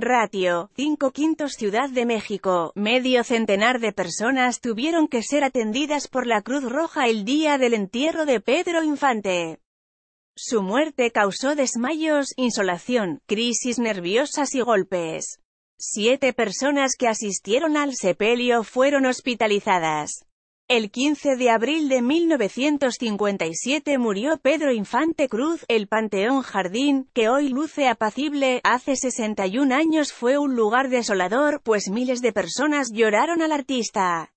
Ratio, 5 quintos Ciudad de México, medio centenar de personas tuvieron que ser atendidas por la Cruz Roja el día del entierro de Pedro Infante. Su muerte causó desmayos, insolación, crisis nerviosas y golpes. Siete personas que asistieron al sepelio fueron hospitalizadas. El 15 de abril de 1957 murió Pedro Infante Cruz, el Panteón Jardín, que hoy luce apacible, hace 61 años fue un lugar desolador, pues miles de personas lloraron al artista.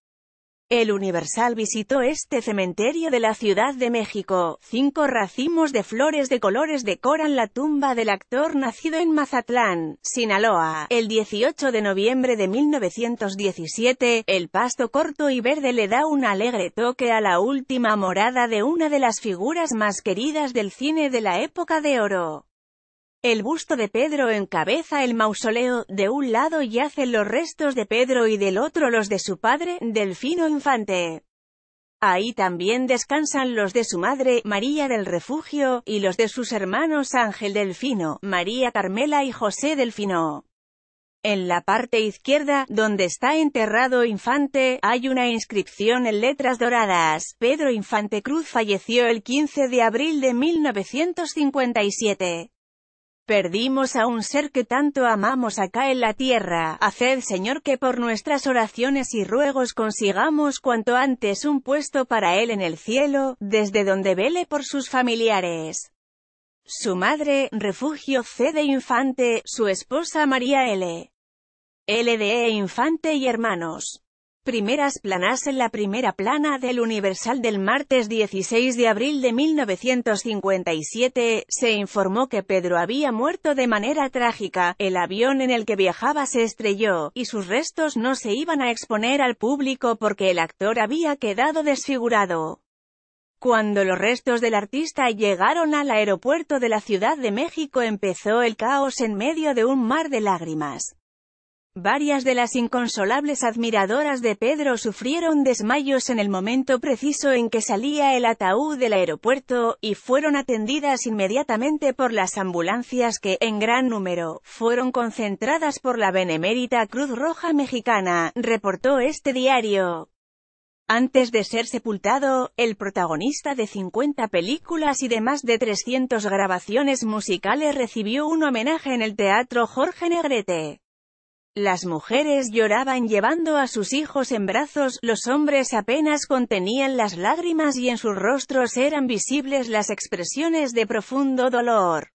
El Universal visitó este cementerio de la Ciudad de México. Cinco racimos de flores de colores decoran la tumba del actor nacido en Mazatlán, Sinaloa. El 18 de noviembre de 1917, el pasto corto y verde le da un alegre toque a la última morada de una de las figuras más queridas del cine de la época de oro. El busto de Pedro encabeza el mausoleo, de un lado yacen los restos de Pedro y del otro los de su padre, Delfino Infante. Ahí también descansan los de su madre, María del Refugio, y los de sus hermanos Ángel Delfino, María Carmela y José Delfino. En la parte izquierda, donde está enterrado Infante, hay una inscripción en letras doradas. Pedro Infante Cruz falleció el 15 de abril de 1957. Perdimos a un ser que tanto amamos acá en la tierra, haced Señor que por nuestras oraciones y ruegos consigamos cuanto antes un puesto para él en el cielo, desde donde vele por sus familiares. Su madre, Refugio C. de Infante, su esposa María L. L. de Infante y hermanos. Primeras planas en la primera plana del Universal del martes 16 de abril de 1957, se informó que Pedro había muerto de manera trágica, el avión en el que viajaba se estrelló, y sus restos no se iban a exponer al público porque el actor había quedado desfigurado. Cuando los restos del artista llegaron al aeropuerto de la Ciudad de México empezó el caos en medio de un mar de lágrimas. Varias de las inconsolables admiradoras de Pedro sufrieron desmayos en el momento preciso en que salía el ataúd del aeropuerto, y fueron atendidas inmediatamente por las ambulancias que, en gran número, fueron concentradas por la Benemérita Cruz Roja Mexicana, reportó este diario. Antes de ser sepultado, el protagonista de 50 películas y de más de 300 grabaciones musicales recibió un homenaje en el Teatro Jorge Negrete. Las mujeres lloraban llevando a sus hijos en brazos, los hombres apenas contenían las lágrimas y en sus rostros eran visibles las expresiones de profundo dolor.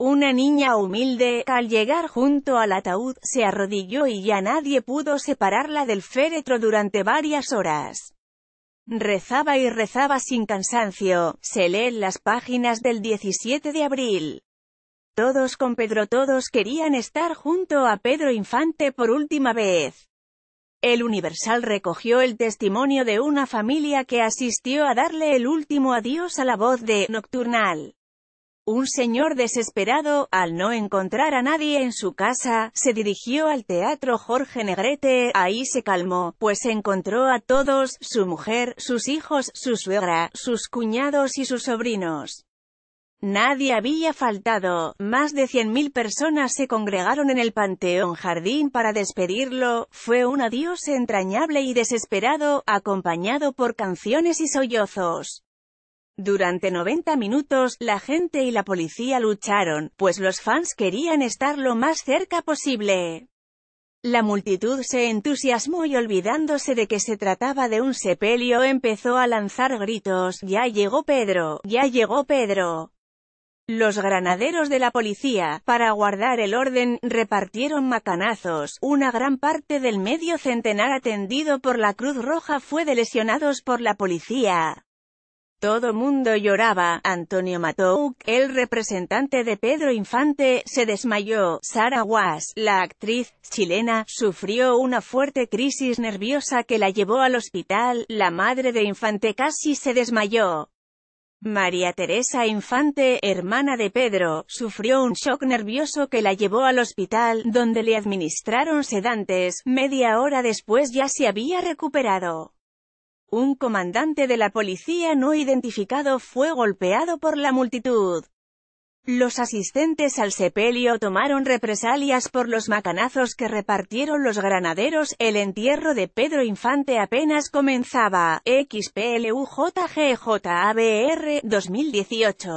Una niña humilde, al llegar junto al ataúd, se arrodilló y ya nadie pudo separarla del féretro durante varias horas. Rezaba y rezaba sin cansancio, se en las páginas del 17 de abril. Todos con Pedro, todos querían estar junto a Pedro Infante por última vez. El Universal recogió el testimonio de una familia que asistió a darle el último adiós a la voz de Nocturnal. Un señor desesperado, al no encontrar a nadie en su casa, se dirigió al teatro Jorge Negrete, ahí se calmó, pues encontró a todos, su mujer, sus hijos, su suegra, sus cuñados y sus sobrinos. Nadie había faltado, más de 100.000 personas se congregaron en el Panteón Jardín para despedirlo, fue un adiós entrañable y desesperado, acompañado por canciones y sollozos. Durante 90 minutos, la gente y la policía lucharon, pues los fans querían estar lo más cerca posible. La multitud se entusiasmó y olvidándose de que se trataba de un sepelio empezó a lanzar gritos, ¡Ya llegó Pedro! ¡Ya llegó Pedro! Los granaderos de la policía, para guardar el orden, repartieron macanazos. Una gran parte del medio centenar atendido por la Cruz Roja fue de lesionados por la policía. Todo mundo lloraba. Antonio Matouk, el representante de Pedro Infante, se desmayó. Sara Guas, la actriz chilena, sufrió una fuerte crisis nerviosa que la llevó al hospital. La madre de Infante casi se desmayó. María Teresa Infante, hermana de Pedro, sufrió un shock nervioso que la llevó al hospital, donde le administraron sedantes, media hora después ya se había recuperado. Un comandante de la policía no identificado fue golpeado por la multitud. Los asistentes al sepelio tomaron represalias por los macanazos que repartieron los granaderos, el entierro de Pedro Infante apenas comenzaba, XPLUJGJABR, 2018.